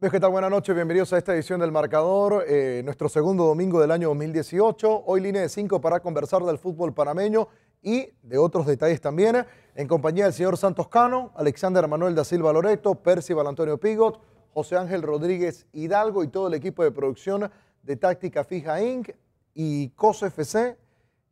Pues, ¿Qué tal? Buenas noches, bienvenidos a esta edición del Marcador, eh, nuestro segundo domingo del año 2018. Hoy línea de 5 para conversar del fútbol panameño y de otros detalles también, en compañía del señor Santos Cano, Alexander Manuel da Silva Loreto, Percival Antonio Pigot, José Ángel Rodríguez Hidalgo y todo el equipo de producción de Táctica Fija Inc. y COS FC,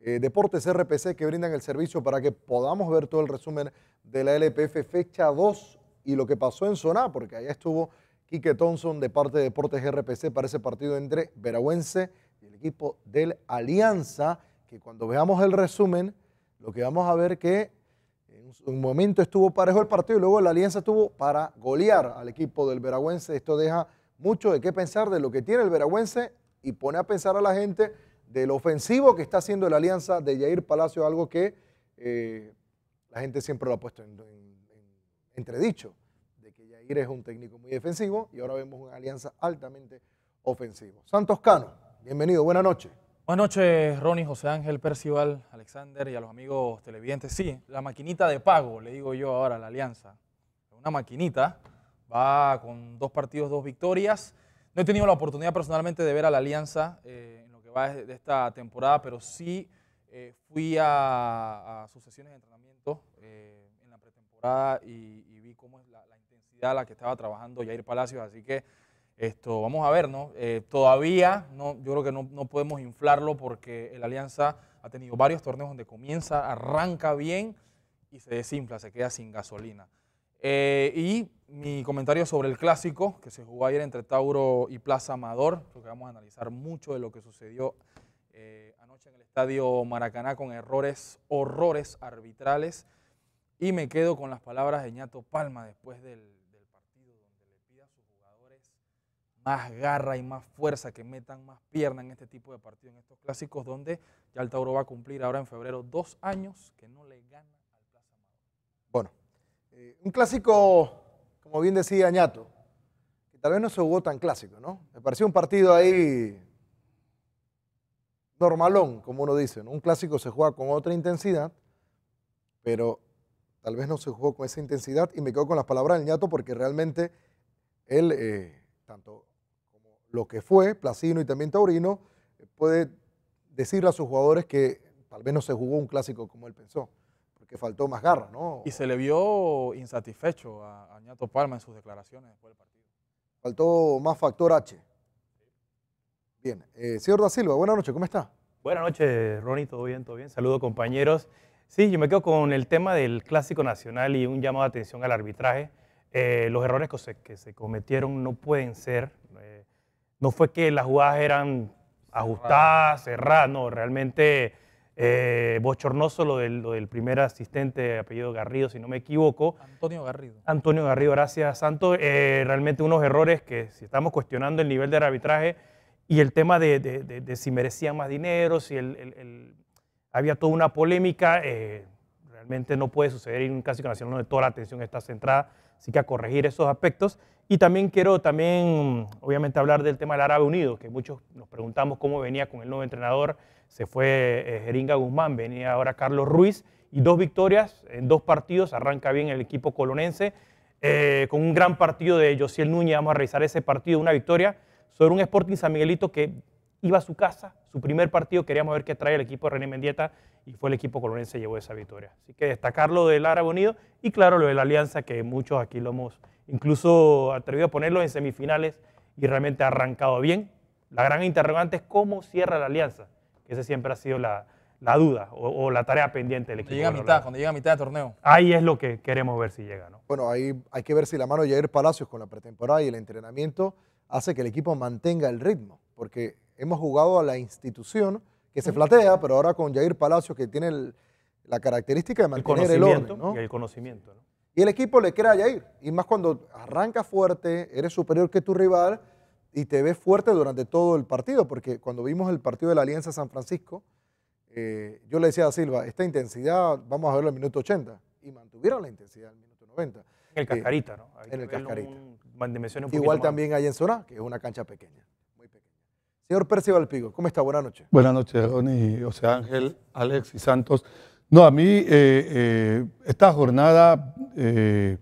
eh, Deportes RPC, que brindan el servicio para que podamos ver todo el resumen de la LPF fecha 2 y lo que pasó en Soná, porque allá estuvo Quique Thompson de parte de Deportes RPC para ese partido entre Veragüense y el equipo del Alianza, que cuando veamos el resumen, lo que vamos a ver que en un momento estuvo parejo el partido y luego la Alianza estuvo para golear al equipo del Veragüense. Esto deja mucho de qué pensar de lo que tiene el Veragüense y pone a pensar a la gente del ofensivo que está haciendo la Alianza de Jair Palacio, algo que eh, la gente siempre lo ha puesto en entredicho es un técnico muy defensivo y ahora vemos una alianza altamente ofensiva. Santos Cano, bienvenido, buenas noches. Buenas noches, Ronnie, José Ángel, Percival, Alexander y a los amigos televidentes. Sí, la maquinita de pago, le digo yo ahora, la alianza. Una maquinita, va con dos partidos, dos victorias. No he tenido la oportunidad personalmente de ver a la alianza eh, en lo que va de esta temporada, pero sí eh, fui a, sus sesiones de entrenamiento eh, en la pretemporada y, vi cómo es la la que estaba trabajando Jair Palacios, así que esto, vamos a ver, ¿no? Eh, todavía no, yo creo que no, podemos inflarlo porque el Alianza ha tenido varios torneos donde comienza, arranca bien y se desinfla, se queda sin gasolina. Eh, y mi comentario sobre el clásico que se jugó ayer entre Tauro y Plaza Amador, creo que vamos a analizar mucho de lo que sucedió eh, anoche en el estadio Maracaná con errores, horrores arbitrales. Y me quedo con las palabras de Ñato Palma después del, más garra y más fuerza, que metan más pierna en este tipo de partido, en estos clásicos, donde ya el Tauro va a cumplir ahora en febrero dos años que no le gana al Plaza Bueno, eh, un clásico, como bien decía Ñato, que tal vez no se jugó tan clásico, ¿no? Me pareció un partido ahí normalón, como uno dice, Un clásico se juega con otra intensidad, pero tal vez no se jugó con esa intensidad y me quedo con las palabras del Ñato porque realmente él, eh, tanto lo que fue Placino y también Taurino, puede decirle a sus jugadores que al menos se jugó un clásico como él pensó, porque faltó más garra, ¿no? Y se le vio insatisfecho a, Añato Palma en sus declaraciones después del partido. Faltó más factor H. Bien, eh, señor Da Silva, buenas noches, ¿cómo está? Buenas noches, Ronnie, todo bien, todo bien. Saludos, compañeros. Sí, yo me quedo con el tema del Clásico Nacional y un llamado de atención al arbitraje. Eh, los errores que se, cometieron no pueden ser. Eh, no fue que las jugadas eran ajustadas, cerradas, no, realmente eh, bochornoso lo del, primer asistente, apellido Garrido, si no me equivoco. Antonio Garrido. Antonio Garrido, gracias Santo. Eh, realmente unos errores que si estamos cuestionando el nivel del arbitraje y el tema de, si merecían más dinero, si había toda una polémica, eh, realmente no puede suceder en un clásico nacional donde toda la atención está centrada Así que a corregir esos aspectos. Y también quiero también, obviamente, hablar del tema del Árabe Unido, que muchos nos preguntamos cómo venía con el nuevo entrenador. Se fue eh, Jeringa Guzmán, venía ahora Carlos Ruiz, y dos victorias en dos partidos. Arranca bien el equipo colonense, eh, con un gran partido de Josiel Núñez. Vamos a revisar ese partido, una victoria sobre un Sporting San Miguelito que iba a su casa, su primer partido, queríamos ver qué trae el equipo de René Mendieta y fue el equipo colombiano que llevó esa victoria. Así que destacar lo del Árabe Unido y claro lo de la alianza que muchos aquí lo hemos incluso atrevido a ponerlo en semifinales y realmente ha arrancado bien. La gran interrogante es cómo cierra la alianza, que esa siempre ha sido la, duda o, la tarea pendiente del equipo. Cuando llega a mitad, cuando llega a mitad de torneo. Ahí es lo que queremos ver si llega, ¿no? Bueno, ahí hay que ver si la mano de Jair Palacios con la pretemporada y el entrenamiento hace que el equipo mantenga el ritmo, porque hemos jugado a la institución que se flatea, pero ahora con Jair Palacio, que tiene la característica de mantener el, Y el conocimiento. Y el equipo le crea a Jair. Y más cuando arranca fuerte, eres superior que tu rival y te ves fuerte durante todo el partido. Porque cuando vimos el partido de la Alianza San Francisco, eh, yo le decía a Silva, esta intensidad vamos a verlo el minuto 80. Y mantuvieron la intensidad al minuto 90. En el eh, cascarita, ¿no? en el cascarita. Igual también hay en zona, que es una cancha pequeña. Señor Percival Pigo, ¿cómo está? Buenas noches. Buenas noches, Ronnie, José Ángel, Alex y Santos. No, a mí eh, eh, esta jornada eh,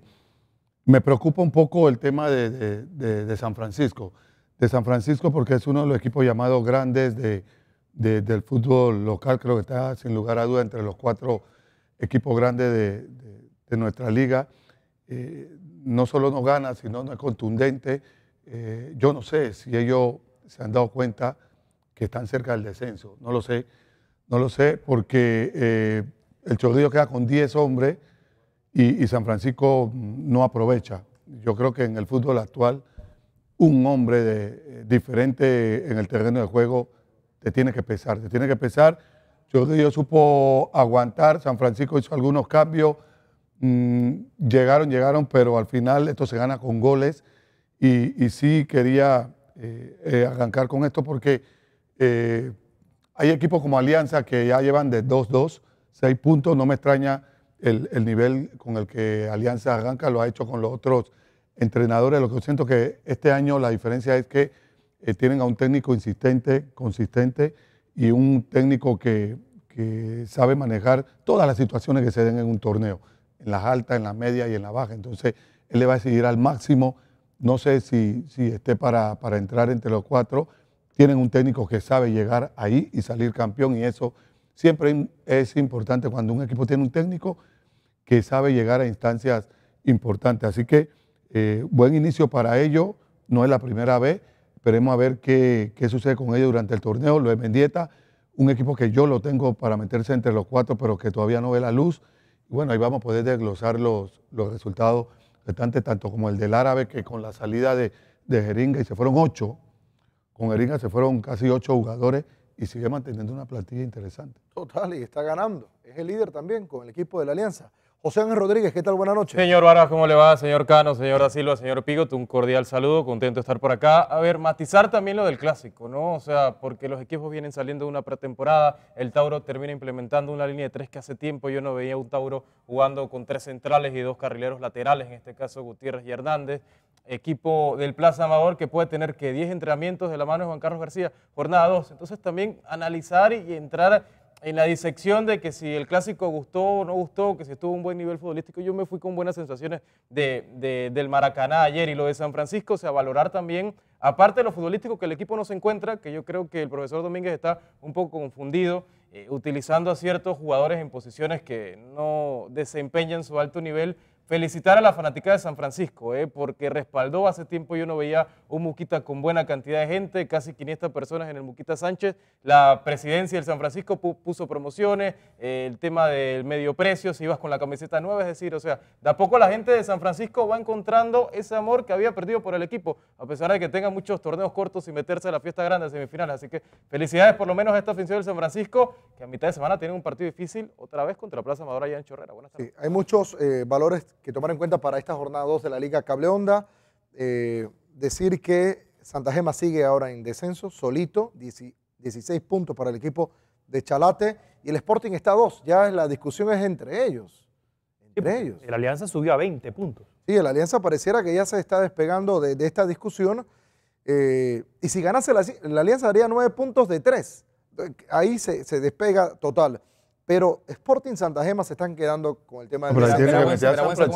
me preocupa un poco el tema de, de, San Francisco. De San Francisco porque es uno de los equipos llamados grandes del fútbol local, creo que está sin lugar a duda entre los cuatro equipos grandes de, nuestra liga. no solo no gana, sino no es contundente. yo no sé si ellos se han dado cuenta que están cerca del descenso. No lo sé, no lo sé, porque eh, el Chorrillo queda con 10 hombres y, San Francisco no aprovecha. Yo creo que en el fútbol actual, un hombre diferente en el terreno de juego te tiene que pesar, te tiene que pesar. Chorrillo supo aguantar, San Francisco hizo algunos cambios, mm, llegaron, llegaron, pero al final esto se gana con goles y sí quería eh, eh, arrancar con esto porque eh, hay equipos como Alianza que ya llevan de 2-2, 6 puntos. No me extraña el, nivel con el que Alianza arranca, lo ha hecho con los otros entrenadores. Lo que siento que este año la diferencia es que tienen a un técnico insistente, consistente y un técnico que, que, sabe manejar todas las situaciones que se den en un torneo, en las altas, en las medias y en las bajas. Entonces, él le va a decidir al máximo no sé si, si esté para, entrar entre los cuatro. Tienen un técnico que sabe llegar ahí y salir campeón y eso siempre es importante cuando un equipo tiene un técnico que sabe llegar a instancias importantes. Así que eh, buen inicio para ellos, no es la primera vez. Esperemos a ver qué, sucede con ellos durante el torneo. Lo de Mendieta, un equipo que yo lo tengo para meterse entre los cuatro, pero que todavía no ve la luz. Bueno, ahí vamos a poder desglosar los, los resultados tanto como el del árabe, que con la salida de, de Jeringa, y se fueron ocho, con Jeringa se fueron casi ocho jugadores y sigue manteniendo una plantilla interesante. Total, y está ganando. Es el líder también con el equipo de la Alianza. José Rodríguez, ¿qué tal? Buenas noches. Señor Vargas, ¿cómo le va? Señor Cano, señor Silva, señor Pigot, un cordial saludo, contento de estar por acá. A ver, matizar también lo del clásico, ¿no? O sea, porque los equipos vienen saliendo de una pretemporada, el Tauro termina implementando una línea de tres que hace tiempo yo no veía un Tauro jugando con tres centrales y dos carrileros laterales, en este caso Gutiérrez y Hernández. Equipo del Plaza Amador que puede tener que 10 entrenamientos de la mano de Juan Carlos García, jornada dos. Entonces también analizar y entrar en la disección de que si el clásico gustó o no gustó, que si estuvo un buen nivel futbolístico, yo me fui con buenas sensaciones del Maracaná ayer y lo de San Francisco, o sea, valorar también, aparte de lo futbolístico que el equipo no se encuentra, que yo creo que el profesor Domínguez está un poco confundido, eh, utilizando a ciertos jugadores en posiciones que no desempeñan su alto nivel, felicitar a la fanática de San Francisco, ¿eh? porque respaldó. Hace tiempo yo no veía un Muquita con buena cantidad de gente, casi 500 personas en el Muquita Sánchez. La presidencia del San Francisco puso promociones, eh, el tema del medio precio, si ibas con la camiseta nueva, es decir, o sea, de a poco la gente de San Francisco va encontrando ese amor que había perdido por el equipo, a pesar de que tenga muchos torneos cortos y meterse a la fiesta grande de semifinales. Así que felicidades por lo menos a esta afición del San Francisco, que a mitad de semana tiene un partido difícil otra vez contra la Plaza Madura allá en Chorrera. Buenas tardes. Sí, hay muchos eh, valores que tomar en cuenta para esta jornada 2 de la Liga Cable Onda. Eh, decir que Santa Gema sigue ahora en descenso, solito, 16 puntos para el equipo de Chalate y el Sporting está a 2. Ya la discusión es entre ellos. Entre ellos. La Alianza subió a 20 puntos. Sí, la Alianza pareciera que ya se está despegando de, esta discusión. Eh, y si ganase la, la, Alianza daría 9 puntos de 3. Ahí se, se despega total. Pero Sporting Santa Gema se están quedando con el tema del a San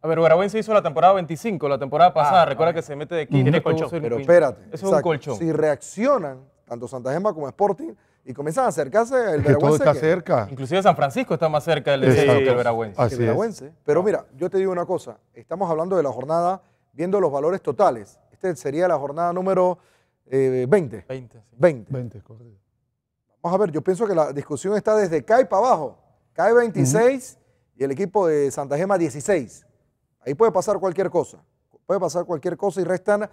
A ver, Veragüenza hizo la temporada 25, la temporada pasada. Ah, recuerda que se mete de quinto. colchón. Pero espérate. es un colchón. Si reaccionan, tanto Santa Gema como Sporting, y comienzan a acercarse al Que todo está cerca. Inclusive San Francisco está más cerca del de que el Pero mira, yo te digo una cosa. Estamos hablando de la jornada, viendo los valores totales. Esta sería la jornada número 20. 20, 20. 20, correcto a ver, yo pienso que la discusión está desde CAI para abajo. CAI 26 y el equipo de Santa Gema 16. Ahí puede pasar cualquier cosa. Puede pasar cualquier cosa y restan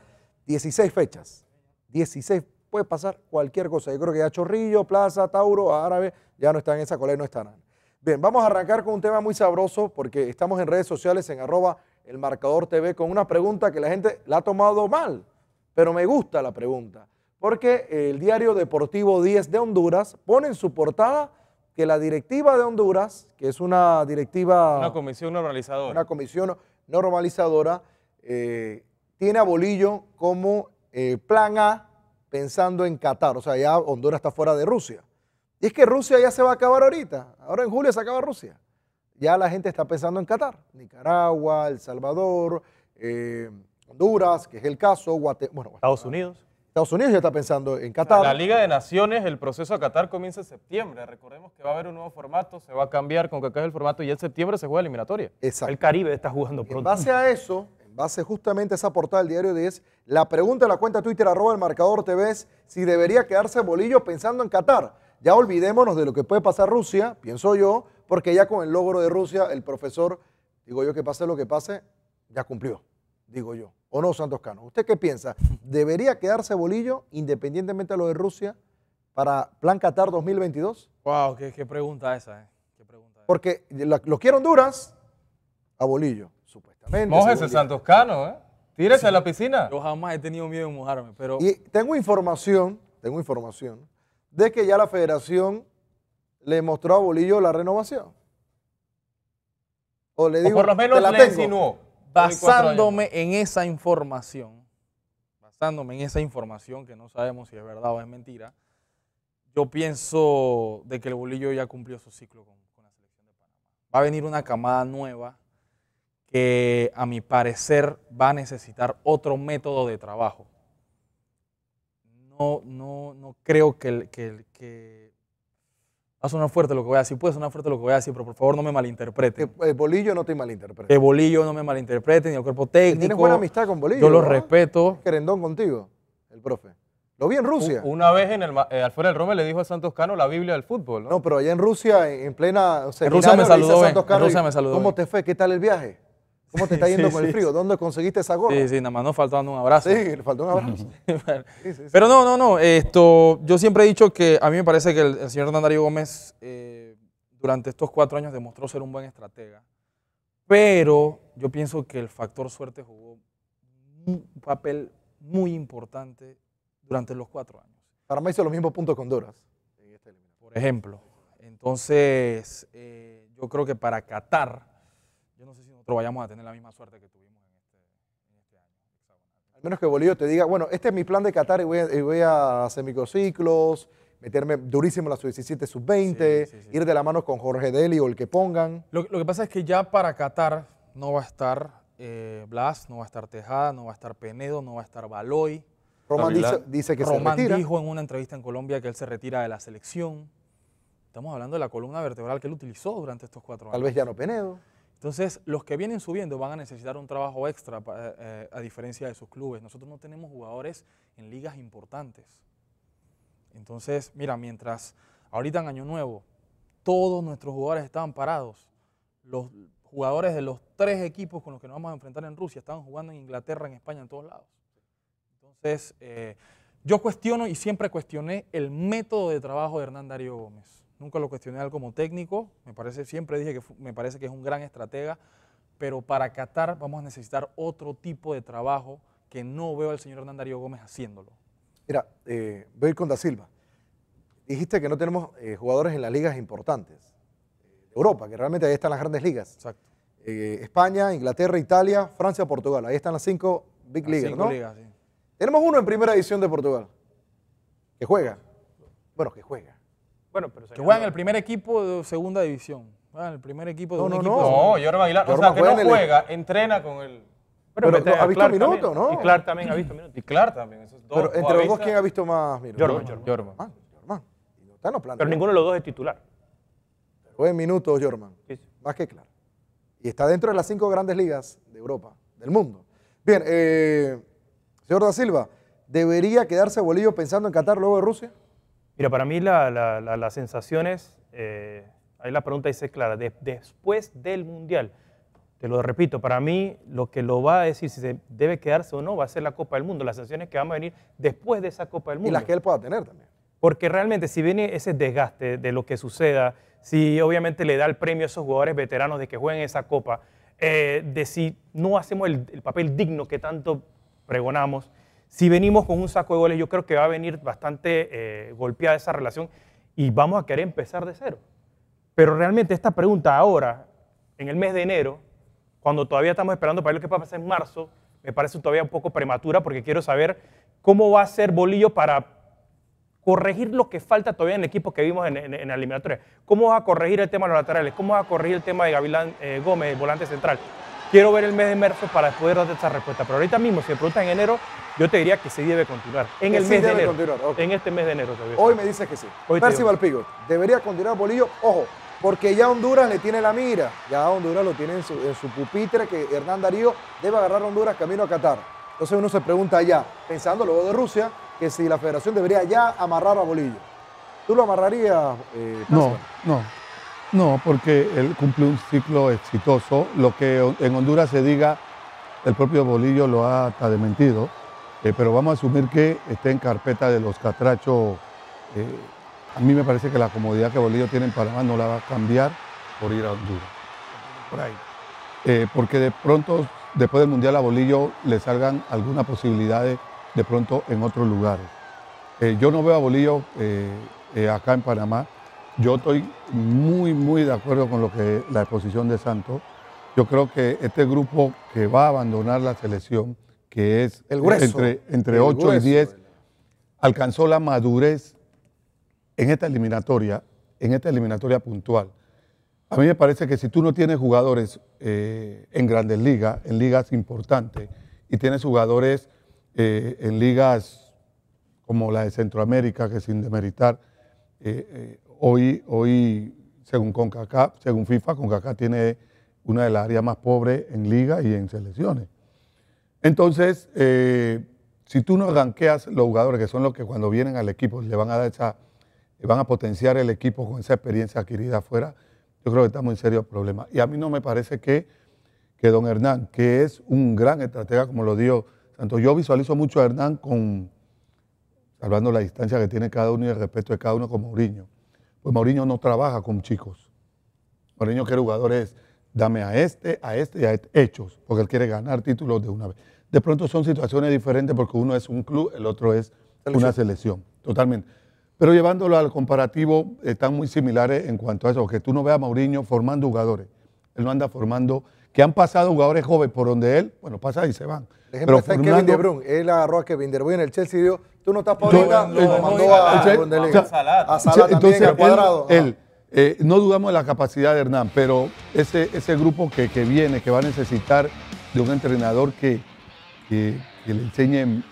16 fechas. 16, puede pasar cualquier cosa. Yo creo que ya Chorrillo, Plaza, Tauro, Árabe, ya no están en esa cola y no están. Bien, vamos a arrancar con un tema muy sabroso porque estamos en redes sociales en arroba el marcador TV con una pregunta que la gente la ha tomado mal, pero me gusta la pregunta porque el diario deportivo 10 de Honduras pone en su portada que la directiva de Honduras, que es una directiva... Una comisión normalizadora. Una comisión normalizadora, eh, tiene a Bolillo como eh, plan A pensando en Qatar. O sea, ya Honduras está fuera de Rusia. Y es que Rusia ya se va a acabar ahorita. Ahora en julio se acaba Rusia. Ya la gente está pensando en Qatar. Nicaragua, El Salvador, eh, Honduras, que es el caso. bueno, Estados Unidos. Estados Unidos ya está pensando en Qatar. La Liga de Naciones, el proceso a Qatar comienza en septiembre. Recordemos que va a haber un nuevo formato, se va a cambiar con que acabe el formato y en septiembre se juega la eliminatoria. Exacto. El Caribe está jugando pronto. En base a eso, en base justamente a esa portada del diario 10, la pregunta de la cuenta Twitter arroba el marcador TV es si debería quedarse Bolillo pensando en Qatar. Ya olvidémonos de lo que puede pasar Rusia, pienso yo, porque ya con el logro de Rusia, el profesor, digo yo que pase lo que pase, ya cumplió, digo yo. ¿O no, Santos Cano? ¿Usted qué piensa? ¿Debería quedarse Bolillo, independientemente de lo de Rusia, para Plan Qatar 2022? Wow, qué, pregunta esa, ¿eh? Porque lo quiero Honduras a Bolillo, supuestamente. Mójese, Santos Cano, ¿eh? Tírese a la piscina. Yo jamás he tenido miedo de mojarme, pero... Y tengo información, tengo información, de que ya la federación le mostró a Bolillo la renovación. O le digo, por lo menos la le basándome en esa información, basándome en esa información que no sabemos si es verdad o es mentira, yo pienso de que el bolillo ya cumplió su ciclo con, la selección de Panamá. Va a venir una camada nueva que a mi parecer va a necesitar otro método de trabajo. No, no, no creo que, el que a una fuerte lo que voy a decir, puede sonar fuerte lo que voy a decir, pero por favor no me malinterprete Que Bolillo no te malinterprete. Que Bolillo no me malinterprete, ni el cuerpo técnico. Tienes buena amistad con Bolillo. Yo lo respeto. Querendón contigo, el profe. Lo vi en Rusia. Una vez en el, alfredo eh, del Rome le dijo a santoscano la Biblia del fútbol. No, pero allá en Rusia, en plena. En Rusia me saludó. Rusia me saludó. ¿Cómo eh. te fue? ¿Qué tal el viaje? ¿Cómo te está yendo con el frío? ¿Dónde conseguiste esa gorra? Sí, sí, nada más nos faltando un abrazo. Sí, le faltó un abrazo. Pero no, no, no. Esto, yo siempre he dicho que a mí me parece que el, señor Andario Gómez eh, durante estos cuatro años demostró ser un buen estratega. Pero yo pienso que el factor suerte jugó un papel muy importante durante los cuatro años. Para mí hizo los mismos puntos con Doras, Por ejemplo. Entonces, eh, yo creo que para Qatar, yo no sé si pero vayamos a tener la misma suerte que tuvimos en este, este año. Al menos que Bolívar te diga, bueno, este es mi plan de Qatar y voy a, hacer microciclos, meterme durísimo en la sub-17, sub-20, ir de la mano con Jorge Deli o el que pongan. Lo, que pasa es que ya para Qatar no va a estar eh, Blas, no va a estar Tejada, no va a estar Penedo, no va a estar Baloy. Román dice, que Roman se retira. dijo en una entrevista en Colombia que él se retira de la selección. Estamos hablando de la columna vertebral que él utilizó durante estos cuatro años. Tal vez ya no Penedo. Entonces, los que vienen subiendo van a necesitar un trabajo extra eh, eh, a diferencia de sus clubes. Nosotros no tenemos jugadores en ligas importantes. Entonces, mira, mientras ahorita en Año Nuevo todos nuestros jugadores estaban parados, los jugadores de los tres equipos con los que nos vamos a enfrentar en Rusia estaban jugando en Inglaterra, en España, en todos lados. Entonces, eh, yo cuestiono y siempre cuestioné el método de trabajo de Hernán Darío Gómez. Nunca lo cuestioné algo como técnico. Me parece, siempre dije que me parece que es un gran estratega. Pero para Qatar vamos a necesitar otro tipo de trabajo que no veo al señor Hernán Darío Gómez haciéndolo. Mira, eh, voy a ir con Da Silva. Dijiste que no tenemos eh, jugadores en las ligas importantes. Eh, Europa, que realmente ahí están las grandes ligas. Exacto. España, Inglaterra, Italia, Francia, Portugal. Ahí están las cinco Big Leagues, ¿no? Tenemos uno en primera edición de Portugal, que juega. Bueno, que juega. Bueno, pero que juega en el primer equipo de segunda división. el primer equipo de no, un no, equipo. No, no, Aguilar. o sea, que no juega, e- entrena con el... Pero, ha visto minutos, ¿no? Y Clark también ha visto minutos. Y Clark también. pero entre los dos, ¿quién ha visto más minutos? Jorman, Jorman. Ah, pero ninguno de los dos es titular. Juega en minutos, Jorman. Más que Clark. Y está dentro de las cinco grandes ligas de Europa, del mundo. Bien, eh, señor Da Silva, ¿debería quedarse Bolillo pensando en Qatar luego de Rusia? Mira, para mí las sensaciones, eh, ahí la pregunta dice clara, después del Mundial, te lo repito, para mí lo que lo va a decir si se debe quedarse o no va a ser la Copa del Mundo, las sensaciones que van a venir después de esa Copa del Mundo. Y las que él pueda tener también. Porque realmente si viene ese desgaste de lo que suceda, si obviamente le da el premio a esos jugadores veteranos de que jueguen esa Copa, eh, de si no hacemos el papel digno que tanto pregonamos, si venimos con un saco de goles, yo creo que va a venir bastante eh, golpeada esa relación y vamos a querer empezar de cero. Pero realmente esta pregunta ahora, en el mes de enero, cuando todavía estamos esperando para ver lo que va a pasar en marzo, me parece todavía un poco prematura porque quiero saber cómo va a ser Bolillo para corregir lo que falta todavía en el equipo que vimos en, la eliminatoria. ¿Cómo va a corregir el tema de los laterales? ¿Cómo va a corregir el tema de Gavilán eh, Gómez, volante central? Quiero ver el mes de marzo para poder dar esa respuesta. Pero ahorita mismo, si me en enero, yo te diría que sí debe continuar. En el mes de enero. En este mes de enero. Hoy me dice que sí. Percival Pigo debería continuar Bolillo. Ojo, porque ya Honduras le tiene la mira. Ya Honduras lo tiene en su, pupitre, que Hernán Darío debe agarrar a Honduras camino a Qatar. Entonces uno se pregunta ya, pensando luego de Rusia, que si la federación debería ya amarrar a Bolillo. ¿Tú lo amarrarías? Eh, no, no. No, porque él cumple un ciclo exitoso. Lo que en Honduras se diga, el propio Bolillo lo ha hasta dementido eh, pero vamos a asumir que esté en carpeta de los catrachos. Eh, a mí me parece que la comodidad que Bolillo tiene en Panamá no la va a cambiar por ir a Honduras. Eh, porque de pronto, después del Mundial a Bolillo le salgan algunas posibilidades de pronto en otros lugares. yo no veo a Bolillo acá en Panamá. Yo estoy muy, muy de acuerdo con lo que la exposición de Santos. Yo creo que este grupo que va a abandonar la selección que es el entre, entre 8 y 10, alcanzó la madurez en esta eliminatoria, en esta eliminatoria puntual. A mí me parece que si tú no tienes jugadores eh, en grandes ligas, en ligas importantes, y tienes jugadores eh, en ligas como la de Centroamérica, que sin demeritar, eh, hoy, hoy, según CONCACAF, según FIFA, CONCACAF tiene una de las áreas más pobres en liga y en selecciones. Entonces, eh, si tú no ranqueas los jugadores, que son los que cuando vienen al equipo le van a dar esa, van a potenciar el equipo con esa experiencia adquirida afuera, yo creo que estamos en serio problema. Y a mí no me parece que, don Hernán, que es un gran estratega, como lo dio tanto yo visualizo mucho a Hernán con, salvando la distancia que tiene cada uno y el respeto de cada uno con Mourinho. Pues Mourinho no trabaja con chicos. Mourinho quiere jugadores, dame a este, a este y a este, hechos, porque él quiere ganar títulos de una vez de pronto son situaciones diferentes porque uno es un club, el otro es una selección, totalmente. Pero llevándolo al comparativo, están muy similares en cuanto a eso, que tú no veas a Mauriño formando jugadores. Él no anda formando, que han pasado jugadores jóvenes por donde él, bueno, pasa y se van. ejemplo está Kevin él agarró a Kevin De Bruyne el Chelsea y tú no estás por eh, lo mandó a, a, Él, eh, no dudamos de la capacidad de Hernán, pero ese, grupo que viene, que va a necesitar de un entrenador que, que, le enseñen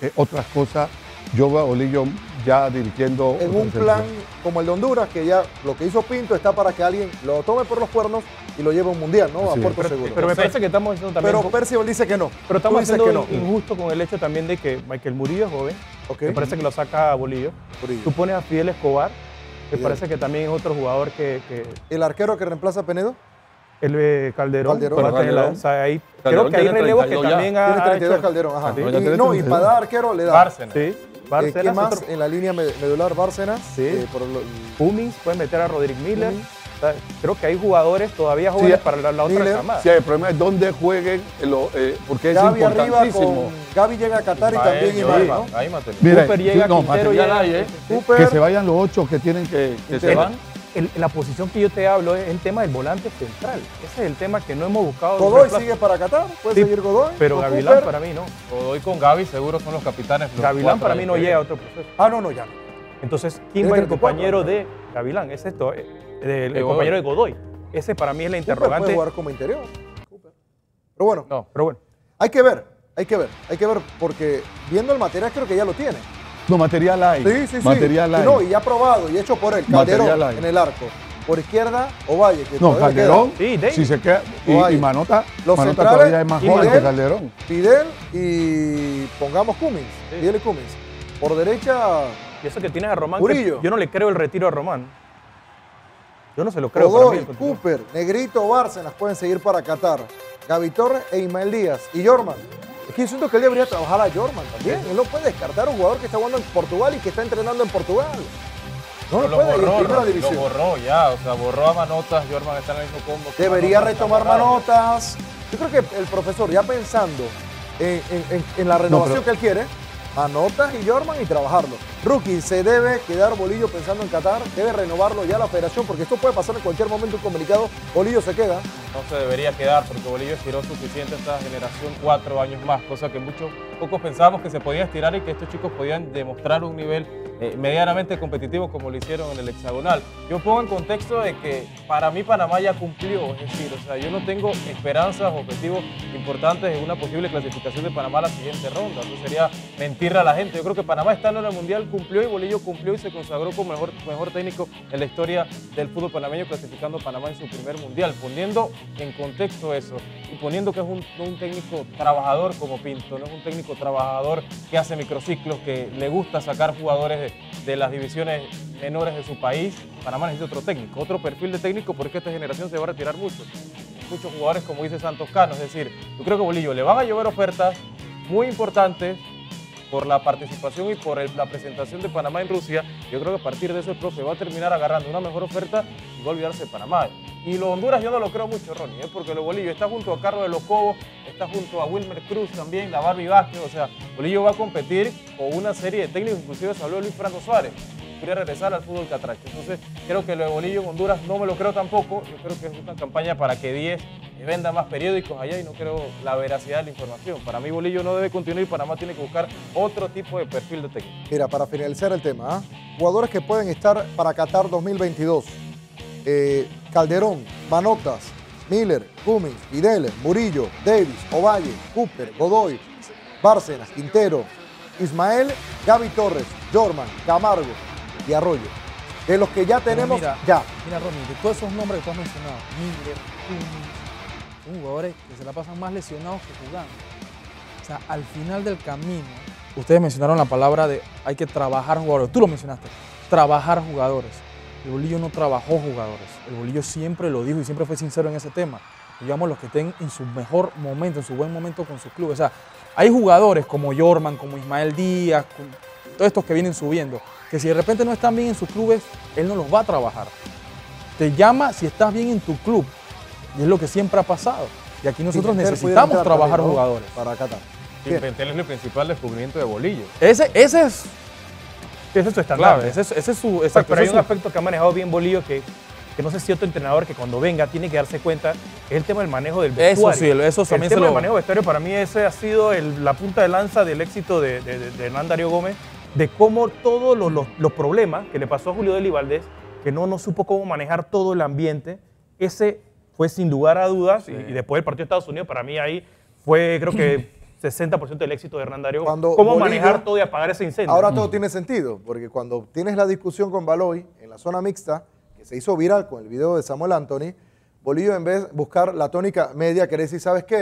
eh, otras cosas. Yo voy Bolillo ya dirigiendo. En un plan como el de Honduras, que ya lo que hizo Pinto está para que alguien lo tome por los cuernos y lo lleve a un mundial, ¿no? A Puerto Seguro. Pero me parece que estamos haciendo también. Pero Percival dice que no. Pero estamos haciendo que injusto con el hecho también de que Michael Murillo es joven. Que Me parece que lo saca a Bolillo. Tú pones a Fidel Escobar. que parece que también es otro jugador que, que. ¿El arquero que reemplaza a Penedo? el Calderón, creo que hay relevo que también ha, Calderón, ajá. no, y para dar arquero le da. Bárcenas. Sí. Eh, ¿Qué más en la línea medular Bárcenas? Sí. Eh, por puede meter a Rodrigo Miller. creo que hay jugadores todavía jóvenes para la, otra camada. Sí, el problema es dónde jueguen, eh, lo, eh, porque Gaby es importantísimo. Con, Gaby llega a Qatar y, también iba, ¿no? Ahí Cooper llega Quintero, que se vayan los ocho que tienen que, que se van la posición que yo te hablo es el tema del volante central. Ese es el tema que no hemos buscado. Godoy sigue para Qatar, puede seguir Godoy. Pero Gavilán para mí no. Godoy con Gaby seguro son los capitanes. Gavilán para mí no llega a otro proceso. Ah, no, no, ya no. Entonces, ¿quién va el compañero de Gavilán? Es esto, eh, el, compañero de Godoy. Ese para mí es la interrogante. Puede jugar como interior. Pero bueno. pero bueno. Hay que ver, hay que ver, hay que ver, porque viendo el material creo que ya lo tiene. No, material hay. Sí, sí, sí. No, y ya probado y hecho por él. Calderón en el arco. Por izquierda, Ovalle. Que no, Calderón. Sí, si se queda. Y, Manota, Los Manota todavía es más joven que Calderón. Fidel y pongamos Cummins. Fidel y Cummins. Por derecha. Y eso que tiene a Román. Yo no le creo el retiro a Román. Yo no se lo creo. para mí, Cooper, Negrito, Bárcenas pueden seguir para Qatar. Gaby Torres e Ismael Díaz. Y Jorman es que yo siento que él debería trabajar a Jorman también. Él no puede descartar a un jugador que está jugando en Portugal y que está entrenando en Portugal. No lo, puede, borró, a división. Lo borró ya, o sea, borró a Manotas, Jorman está en el mismo combo. Debería retomar Manotas. Yo creo que el profesor, ya pensando en, la renovación que él quiere, Anota y Jorman y trabajarlo. Rookie, se debe quedar Bolillo pensando en Qatar, debe renovarlo ya la federación, porque esto puede pasar en cualquier momento complicado. comunicado, Bolillo se queda. No se debería quedar, porque Bolillo estiró suficiente esta generación cuatro años más, cosa que muchos, pocos pensábamos que se podía estirar y que estos chicos podían demostrar un nivel eh, medianamente competitivo como lo hicieron en el hexagonal. Yo pongo en contexto de que para mí Panamá ya cumplió, es decir, o sea, yo no tengo esperanzas, o objetivos importantes en una posible clasificación de Panamá a la siguiente ronda. Eso sería mentir a la gente. Yo creo que Panamá estando en el Mundial cumplió y Bolillo cumplió y se consagró como mejor, mejor técnico en la historia del fútbol panameño, clasificando Panamá en su primer Mundial, poniendo en contexto eso y poniendo que es un, un técnico trabajador como Pinto, no es un técnico trabajador que hace microciclos, que le gusta sacar jugadores de de las divisiones menores de su país. Panamá necesita otro técnico, otro perfil de técnico, porque esta generación se va a retirar mucho. Muchos jugadores, como dice Santos Cano, es decir, yo creo que Bolillo le van a llevar ofertas muy importantes por la participación y por la presentación de Panamá en Rusia. Yo creo que a partir de eso el profe va a terminar agarrando una mejor oferta y va a olvidarse Panamá. Y lo Honduras yo no lo creo mucho, Ronnie, ¿eh? porque lo Bolillo está junto a Carlos de los Cobos, está junto a Wilmer Cruz también, la Barbie Vázquez, o sea, Bolillo va a competir con una serie de técnicos, inclusive se habló Luis Franco Suárez, quiere regresar al fútbol catracho. Entonces, creo que lo de Bolillo en Honduras no me lo creo tampoco, yo creo que es una campaña para que 10 venda más periódicos allá y no creo la veracidad de la información. Para mí Bolillo no debe continuar y Panamá tiene que buscar otro tipo de perfil de técnico. Mira, para finalizar el tema, ¿ah? jugadores que pueden estar para Qatar 2022. Eh, Calderón, Manotas, Miller, Cummings, Videle, Murillo, Davis, Ovalle, Cooper, Godoy, Bárcenas, Quintero, Ismael, Gaby Torres, Jorman, Camargo y Arroyo. De los que ya tenemos, ya. Mira, Romy, de todos esos nombres que tú has mencionado, Miller, Cummings, jugadores uh, que se la pasan más lesionados que jugando. O sea, al final del camino, ustedes mencionaron la palabra de hay que trabajar jugadores. Tú lo mencionaste, trabajar jugadores el bolillo no trabajó jugadores. El bolillo siempre lo dijo y siempre fue sincero en ese tema. Digamos, los que estén en su mejor momento, en su buen momento con sus clubes. O sea, hay jugadores como Jorman, como Ismael Díaz, todos estos que vienen subiendo, que si de repente no están bien en sus clubes, él no los va a trabajar. Te llama si estás bien en tu club. Y es lo que siempre ha pasado. Y aquí nosotros necesitamos trabajar jugadores. Para Qatar. es el principal descubrimiento de Bolillo. Ese, ese es eso ese es su estándar. ese, es su. Pues, pero hay un aspecto que ha manejado bien Bolillo que, que no sé si otro entrenador que cuando venga tiene que darse cuenta, es el tema del manejo del vestuario. Eso sí, eso también El tema lo... del manejo del vestuario para mí ese ha sido la punta de lanza del éxito de, Hernán Darío Gómez, de cómo todos los, problemas que le pasó a Julio Deli que no, no supo cómo manejar todo el ambiente, ese fue sin lugar a dudas, y, después el partido de Estados Unidos, para mí ahí fue, creo que 60% del éxito de Hernán ¿Cómo manejar todo y apagar ese incendio? Ahora todo mm. tiene sentido, porque cuando tienes la discusión con Baloy en la zona mixta, que se hizo viral con el video de Samuel Anthony, Bolillo en vez de buscar la tónica media, quiere decir, ¿sabes qué?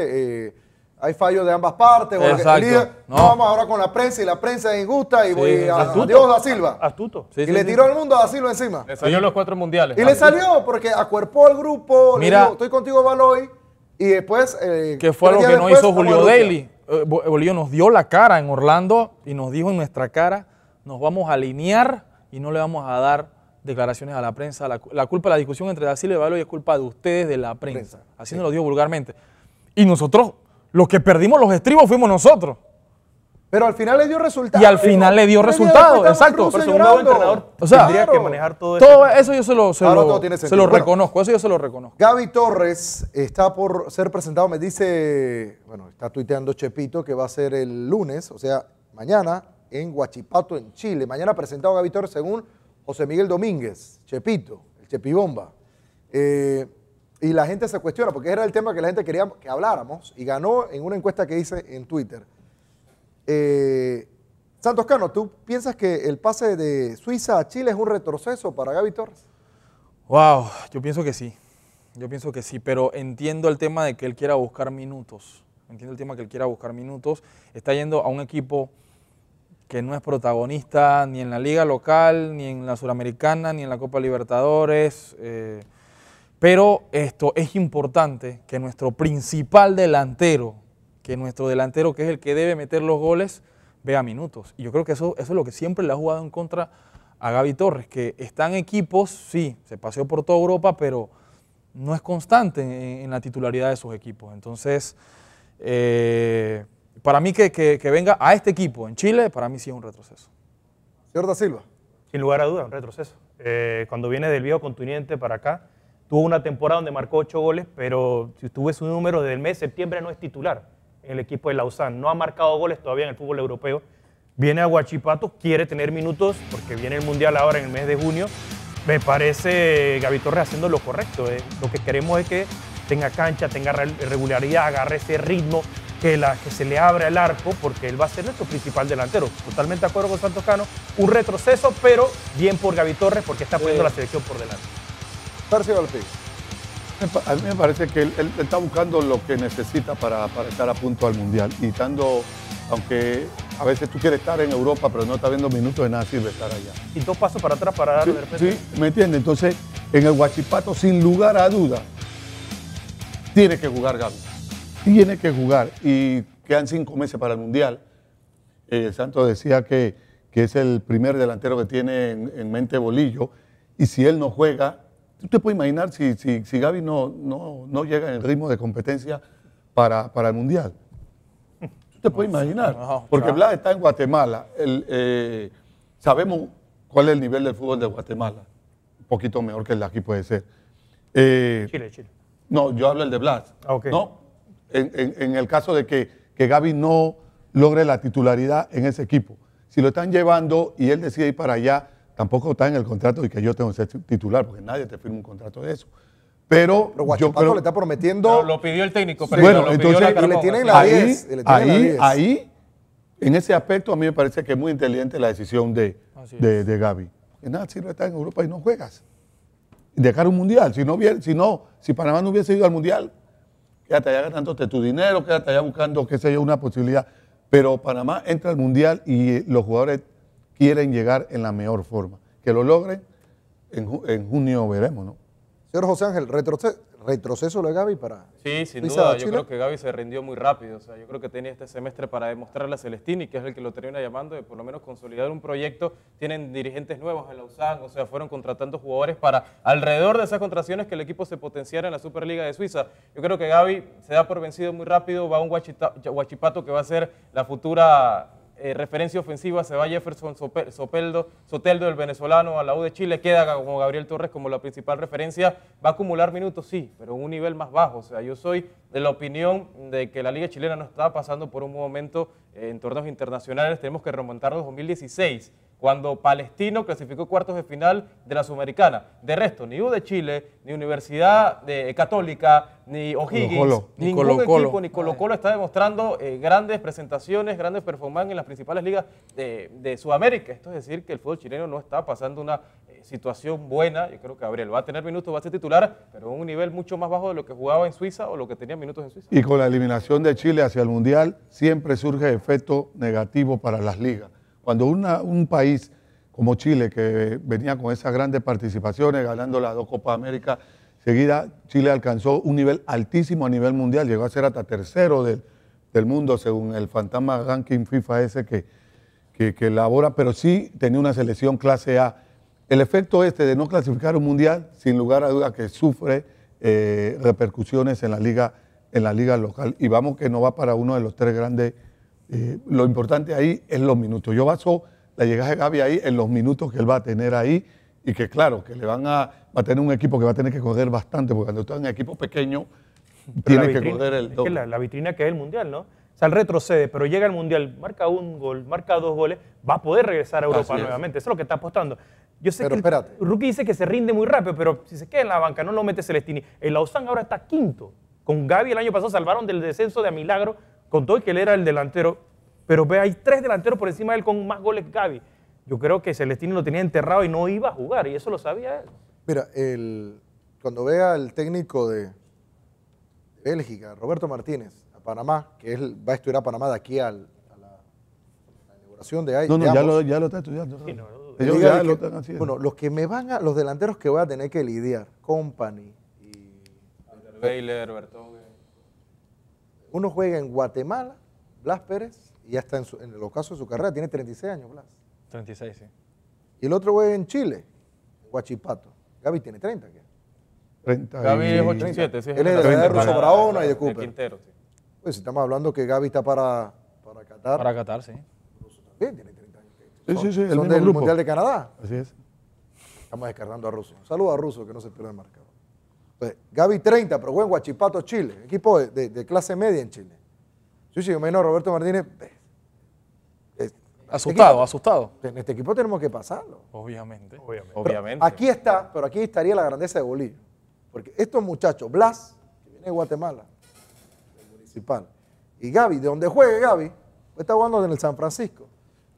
Eh, hay fallos de ambas partes. Líder, no. no. vamos ahora con la prensa y la prensa es injusta y, voy. a, da Silva. Astuto. y le tiró al mundo a Silva encima. Le salió los cuatro mundiales. Y le salió porque acuerpó el grupo. Mira, le dijo, estoy contigo, Baloy. Y después. Eh, que fue lo que no hizo Julio Daly. Eh, eh, Bolillo nos dio la cara en Orlando y nos dijo en nuestra cara, nos vamos a alinear y no le vamos a dar declaraciones a la prensa. La, culpa de la discusión entre Dacil y Valo es culpa de ustedes, de la prensa. Así nos lo dijo vulgarmente. Y nosotros, los que perdimos los estribos fuimos nosotros. Pero al final le dio resultado. Y al final le dio resultado, exacto. Pero entrenador tendría que manejar todo eso. Todo eso yo se lo, se reconozco, eso yo se lo reconozco. Gaby Torres está por ser presentado, me dice, bueno, está tuiteando Chepito que va a ser el lunes, o sea, mañana en Huachipato, en Chile. Mañana presentado Gaby Torres según José Miguel Domínguez, Chepito, el Chepibomba. Eh, y la gente se cuestiona, porque era el tema que la gente quería que habláramos y ganó en una encuesta que hice en Twitter. Eh, Santos Cano, ¿tú piensas que el pase de Suiza a Chile es un retroceso para Gaby Torres? Wow, yo pienso que sí. Yo pienso que sí, pero entiendo el tema de que él quiera buscar minutos. Entiendo el tema de que él quiera buscar minutos. Está yendo a un equipo que no es protagonista ni en la liga local, ni en la suramericana, ni en la Copa Libertadores. Eh, pero esto es importante que nuestro principal delantero, que nuestro delantero, que es el que debe meter los goles, vea minutos. Y yo creo que eso, es lo que siempre le ha jugado en contra a Gaby Torres, que están equipos, sí, se paseó por toda Europa, pero no es constante en, la titularidad de sus equipos. Entonces, eh, para mí que, venga a este equipo en Chile, para mí sí es un retroceso. Señor Da Silva. Sin lugar a duda, un retroceso. Eh, cuando viene del viejo continente para acá, tuvo una temporada donde marcó ocho goles, pero si tuve su número del mes de septiembre no es titular el equipo de Lausanne. No ha marcado goles todavía en el fútbol europeo. Viene a Huachipato, quiere tener minutos porque viene el Mundial ahora en el mes de junio. Me parece Gaby Torres haciendo lo correcto. ¿eh? Lo que queremos es que tenga cancha, tenga regularidad, agarre ese ritmo, que, la, que se le abra el arco, porque él va a ser nuestro principal delantero. Totalmente de acuerdo con Santos Cano. Un retroceso, pero bien por Gaby Torres, porque está poniendo la selección por delante. A mí me parece que él, está buscando lo que necesita para, estar a punto al Mundial. Y estando, aunque a veces tú quieres estar en Europa, pero no está viendo minutos, de nada sirve estar allá. Y dos pasos para atrás para darle sí, Sí, ¿me entiende. Entonces, en el huachipato, sin lugar a duda, tiene que jugar Gaby. Tiene que jugar. Y quedan cinco meses para el Mundial. Eh, Santos decía que, es el primer delantero que tiene en mente Bolillo. Y si él no juega, ¿Tú te puedes imaginar si, si, si Gaby no, no, llega en el ritmo de competencia para, el Mundial? ¿Tú te puedes imaginar? Porque Vlad está en Guatemala. Eh, sabemos cuál es el nivel del fútbol de Guatemala. Un poquito mejor que el de aquí puede ser. Eh, Chile, Chile. No, yo hablo el de Blas. Ah, no, en, el caso de que, que Gaby no logre la titularidad en ese equipo. Si lo están llevando y él decide ir para allá, Tampoco está en el contrato de que yo tengo que ser titular, porque nadie te firma un contrato de eso. Pero, pero yo le está prometiendo. lo pidió el técnico, pero bueno, entonces, ahí, ahí, ahí, en ese aspecto, a mí me parece que es muy inteligente la decisión de, de, de, Gaby. Porque nada, si no estás en Europa y no juegas. dejar un mundial. Si no, si no, si Panamá no hubiese ido al mundial, quédate allá ganándote tu dinero, quédate allá buscando, que sé yo, una posibilidad. Pero Panamá entra al mundial y los jugadores quieren llegar en la mejor forma. Que lo logren, en, junio veremos, ¿no? Señor José Ángel, retroceso, de Gaby para. Sí, sin duda. Yo creo que Gaby se rindió muy rápido. O sea, yo creo que tenía este semestre para demostrarle a Celestini, que es el que lo termina llamando, de por lo menos consolidar un proyecto. Tienen dirigentes nuevos en la USAN, o sea, fueron contratando jugadores para alrededor de esas contracciones que el equipo se potenciara en la Superliga de Suiza. Yo creo que Gaby se da por vencido muy rápido. Va a un Huachipato que va a ser la futura eh, referencia ofensiva, se va Jefferson Sopeldo, Soteldo, el venezolano, a la U de Chile, queda como Gabriel Torres como la principal referencia. ¿Va a acumular minutos? Sí, pero un nivel más bajo. O sea, yo soy de la opinión de que la Liga Chilena no está pasando por un momento eh, en torneos internacionales. Tenemos que remontarnos 2016 cuando Palestino clasificó cuartos de final de la Sudamericana. De resto, ni U de Chile, ni Universidad de, eh, Católica, ni O'Higgins, ningún equipo, ni Colo Colo está demostrando eh, grandes presentaciones, grandes performances en las principales ligas de, Sudamérica. Esto es decir que el fútbol chileno no está pasando una eh, situación buena. Yo creo que Gabriel va a tener minutos, va a ser titular, pero a un nivel mucho más bajo de lo que jugaba en Suiza o lo que tenía minutos en Suiza. Y con la eliminación de Chile hacia el Mundial siempre surge efecto negativo para las ligas cuando un país como Chile, que venía con esas grandes participaciones, ganando las dos Copas América seguida, Chile alcanzó un nivel altísimo a nivel mundial, llegó a ser hasta tercero del, mundo, según el fantasma ranking FIFA ese que, que, elabora, pero sí tenía una selección clase A. El efecto este de no clasificar un mundial, sin lugar a duda que sufre eh, repercusiones en la liga en la liga local y vamos que no va para uno de los tres grandes eh, lo importante ahí es los minutos. Yo baso la llegada de Gaby ahí en los minutos que él va a tener ahí y que claro, que le van a, va a tener un equipo que va a tener que correr bastante, porque cuando estás en equipo pequeño tiene que correr el es que la, vitrina que es el Mundial, ¿no? O sea, retrocede, pero llega al Mundial, marca un gol, marca dos goles, va a poder regresar a Europa nuevamente. Eso es lo que está apostando. Yo sé que espérate. dice que se rinde muy rápido, pero si se queda en la banca, no lo mete Celestini. El Lausanne ahora está quinto. Con Gaby el año pasado salvaron del descenso de a milagro Contó que él era el delantero, pero ve, hay tres delanteros por encima de él con más goles que Gaby. Yo creo que Celestino lo tenía enterrado y no iba a jugar, y eso lo sabía él. Mira, el, cuando vea al técnico de, Bélgica, Roberto Martínez, a Panamá, que él va a estudiar a Panamá de aquí al, a, la, inauguración de ahí. No, no, ya lo, está estudiando. Sí, no, Bueno, los que me van a, los delanteros que voy a tener que lidiar, Company y. Uno juega en Guatemala, Blas Pérez, y ya está en, en el ocaso de su carrera, tiene 36 años, Blas. 36, sí. Y el otro juega en Chile, Guachipato. Gaby tiene 30, ¿qué? 30 Gaby es 87, sí. Él es de la edad de Russo Braona y de Cooper. Quintero, sí. Pues estamos hablando que Gaby está para, para Qatar. Para Qatar, sí. Russo también tiene 30 años. sí, sí, sí. el del Mundial de Canadá. Así es. Estamos descartando a Russo. Saludo a Russo, que no se pierda el marcado. Pues, Gaby 30, pero en Guachipato, Chile, equipo de, clase media en Chile. sí, yo menos Roberto Martínez. Pues, asustado, asustado. Pues, en este equipo tenemos que pasarlo. Obviamente. Obviamente. aquí está, pero aquí estaría la grandeza de Bolillo. Porque estos muchachos, Blas, que viene de Guatemala, municipal, y Gaby, de donde juegue Gaby, está jugando en el San Francisco.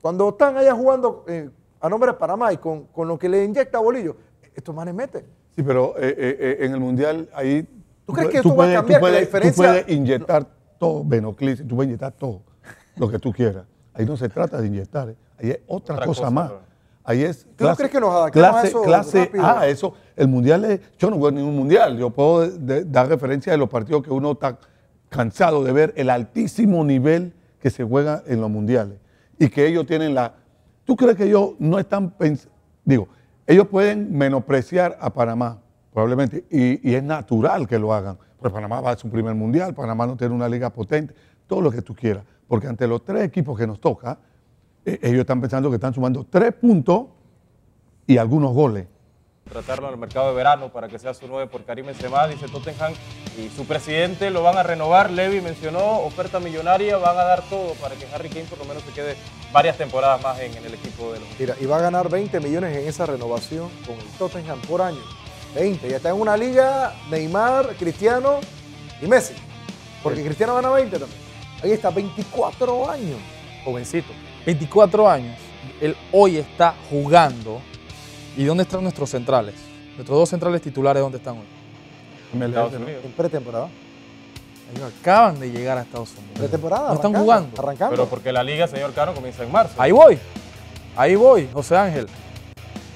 Cuando están allá jugando eh, a nombre de Panamá y con, con lo que le inyecta Bolillo, estos manes meten. Sí, pero eh, eh, eh, en el mundial ahí. ¿Tú crees que tú va a cambiar? Tú puedes, inyectar todo, Benoclis, tú puedes inyectar todo lo que tú quieras. Ahí no se trata de inyectar, ahí es otra, cosa, más. Ahí es. ¿Tú crees que nos adaptamos clase, a eso? eso. El mundial es. Yo no veo ningún mundial. Yo puedo dar referencia de los partidos que uno está cansado de ver, el altísimo nivel que se juega en los mundiales. Y que ellos tienen la. ¿Tú crees que ellos no están pensando? Digo, ellos pueden menospreciar a Panamá, probablemente, y, es natural que lo hagan, porque Panamá va a su primer mundial, Panamá no tiene una liga potente, todo lo que tú quieras, porque ante los tres equipos que nos toca, e, ellos están pensando que están sumando tres puntos y algunos goles. Tratarlo en el mercado de verano para que sea su nueve por Karim Benzema, dice Tottenham, y su presidente lo van a renovar, Levy mencionó, oferta millonaria, van a dar todo para que Harry Kane por lo menos se quede varias temporadas más en, el equipo de los. Mira, y va a ganar 20 millones en esa renovación con el Tottenham por año. 20. Ya está en una liga Neymar, Cristiano y Messi. Porque Cristiano gana 20 también. Ahí está, 24 años. Jovencito. 24 años. Él hoy está jugando. ¿Y dónde están nuestros centrales? Nuestros dos centrales titulares, ¿dónde están hoy? En, Estados en pretemporada. Ellos acaban de llegar a Estados Unidos. Pretemporada. No están jugando. Arrancando. Pero porque la liga, señor Cano, comienza en marzo. Ahí voy. Ahí voy, José Ángel.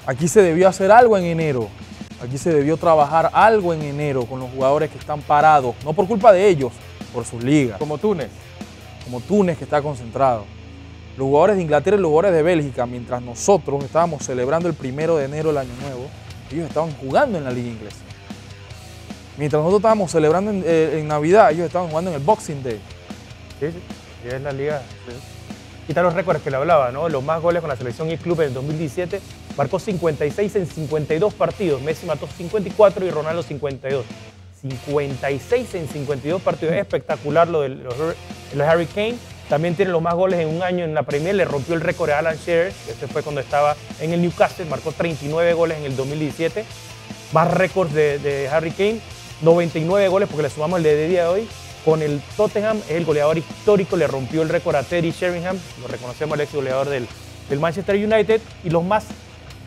Aquí se debió hacer algo en enero. Aquí se debió trabajar algo en enero con los jugadores que están parados. No por culpa de ellos, por sus ligas. Como Túnez. Como Túnez que está concentrado. Los jugadores de Inglaterra y los jugadores de Bélgica, mientras nosotros estábamos celebrando el primero de enero el año nuevo, ellos estaban jugando en la liga inglesa. Mientras nosotros estábamos celebrando eh, en, Navidad, ellos estaban jugando en el Boxing Day. Sí, sí, es la liga. Sí. Quita los récords que le hablaba, ¿no? Los más goles con la selección y club en el 2017. Marcó 56 en 52 partidos. Messi mató 54 y Ronaldo 52. 56 en 52 partidos. Es espectacular lo de los, Harry Kane. También tiene los más goles en un año en la Premier. Le rompió el récord a Alan Shearer. Ese fue cuando estaba en el Newcastle. Marcó 39 goles en el 2017. Más récords de Harry Kane. 99 goles, porque le sumamos el de día de hoy. Con el Tottenham es el goleador histórico, le rompió el récord a Terry Sheringham, lo reconocemos el ex goleador del, del Manchester United. Y los más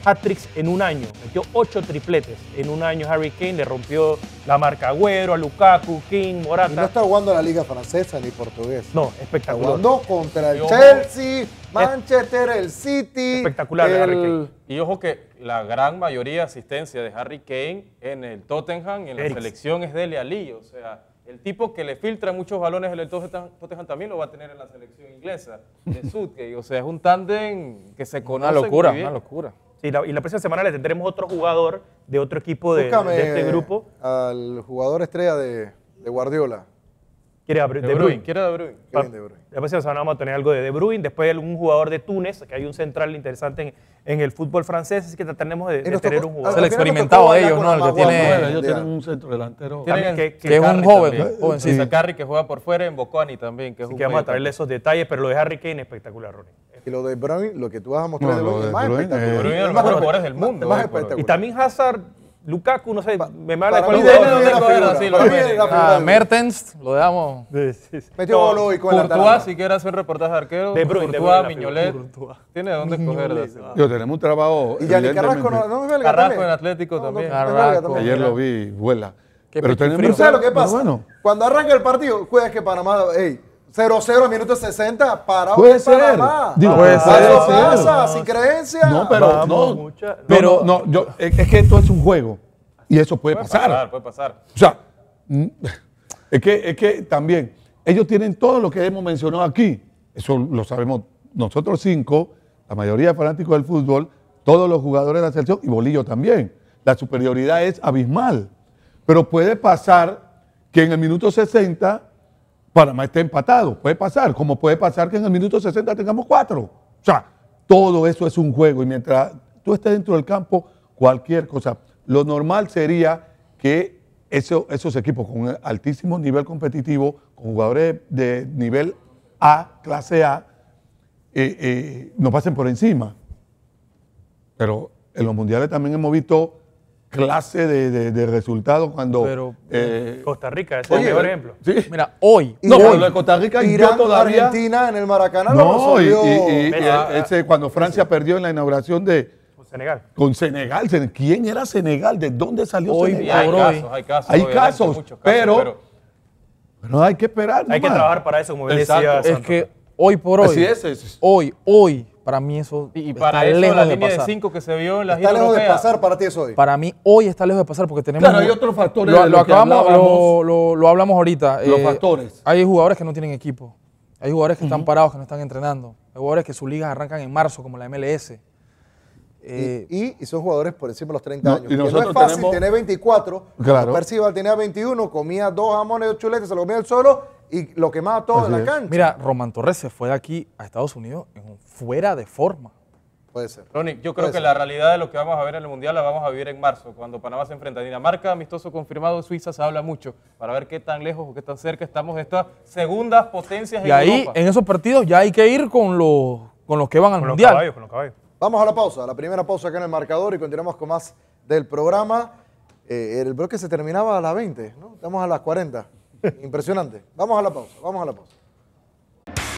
hat en un año, metió ocho tripletes en un año Harry Kane, le rompió la marca Agüero, a Lukaku, King, Morata. no está jugando la liga francesa ni portuguesa. No, espectacular. No jugando contra el Chelsea, Manchester, el City. Espectacular Harry Kane. Y ojo que la gran mayoría de asistencia de Harry Kane en el Tottenham, en la selección es de Lealí. o sea... El tipo que le filtra muchos balones en el Tottenham también lo va a tener en la selección inglesa de O sea, es un tándem que se conoce. Una locura, una locura. Sí, la, y la próxima semana le tendremos otro jugador de otro equipo de, este grupo. Al jugador estrella de Guardiola. Quiere a De, de Bruyne. Quiere De Bruin, ya de que vamos a tener algo de De Bruyne. Después un jugador de Túnez, que hay un central interesante en, el fútbol francés. Así que tenemos de, tener un jugador. Es experimentado de ellos, ¿no? El que tiene. Bueno, ellos tienen un centro delantero. También, que, es un joven, ¿no? joven sí. sí. que juega por fuera en Bocconi también. Que, es así que vamos a traerle esos detalles, pero lo de Harry Kane espectacular, Ronnie. Y lo de Bruyne, lo que tú vas a mostrar no, de Bruyne, es más espectacular. Bruyne es el mejores jugadores del mundo. Eh, y también Hazard Lukaku, no sé, me de Mertens, lo dejamos. Metió gol hoy con Courtois, si quiere hacer reportaje de arquero. De Bruyne, Courtois, Miñolet. Tiene dónde escoger. Yo, tenemos un trabajo. Y ni Carrasco, no me Carrasco en Atlético también. Ayer lo vi, vuela. Pero tenemos... lo que pasa? Cuando arranca el partido, juega que Panamá, 0-0 minuto 60 para puede ser Panamá. puede ser, sin creencia no pero no, no, yo, es, es que esto es un juego y eso puede, pasar. Puede pasar. O sea, mm, es que, es que también ellos tienen todo lo que hemos mencionado aquí. Eso lo sabemos nosotros cinco, la mayoría de fanáticos del fútbol, todos los jugadores de la selección y Bolillo también. La superioridad es abismal. Pero puede pasar que en el minuto 60 Panamá esté empatado. Puede pasar, como puede pasar que en el minuto 60 tengamos cuatro. O sea, todo eso es un juego y mientras tú estés dentro del campo, cualquier cosa lo normal sería que esos equipos con altísimo nivel competitivo, con jugadores de nivel A, clase A, eh, eh, no pasen por encima. Pero en los mundiales también hemos visto clase de, de, resultados cuando eh, Costa Rica es ejemplo mira hoy no Costa Rica Irán, Argentina en el Maracaná no, no cuando Francia perdió en la inauguración de, con Senegal. ¿Quién era Senegal? ¿De dónde salió hoy, Senegal? Hay casos, hay casos. Hay casos, pero, pero, hay que esperar. Hay que trabajar para eso, como Exacto. decía Es que hoy por hoy, hoy, hoy, para mí eso Y, para está eso la de línea de cinco que se vio en la Está lejos de pasar para ti eso hoy. Para mí hoy está lejos de pasar porque tenemos... Claro, hay otros factores lo, hablamos ahorita. Los eh, factores. Hay jugadores que no tienen equipo. Hay jugadores que están parados, que no están entrenando. Hay jugadores que sus ligas arrancan en marzo, como la MLS. Eh, y, son jugadores por encima de los 30 años. no es fácil, tener 24. Claro. Percival tenía 21, comía dos jamones, dos chuletes, se lo comía él solo y lo quemaba todo en la cancha. Mira, Román Torres se fue de aquí a Estados Unidos fuera de forma. Puede ser. Ronnie, yo creo que la realidad de lo que vamos a ver en el Mundial la vamos a vivir en marzo, cuando Panamá se enfrenta a Dinamarca, amistoso confirmado, Suiza se habla mucho, para ver qué tan lejos o qué tan cerca estamos de estas segundas potencias y ahí, en esos partidos, ya hay que ir con los, con los que van al con Mundial. Los caballos, con los caballos. Vamos a la pausa, la primera pausa acá en el marcador y continuamos con más del programa. Eh, el bloque se terminaba a las 20, ¿no? Estamos a las 40. Impresionante. Vamos a la pausa, vamos a la pausa.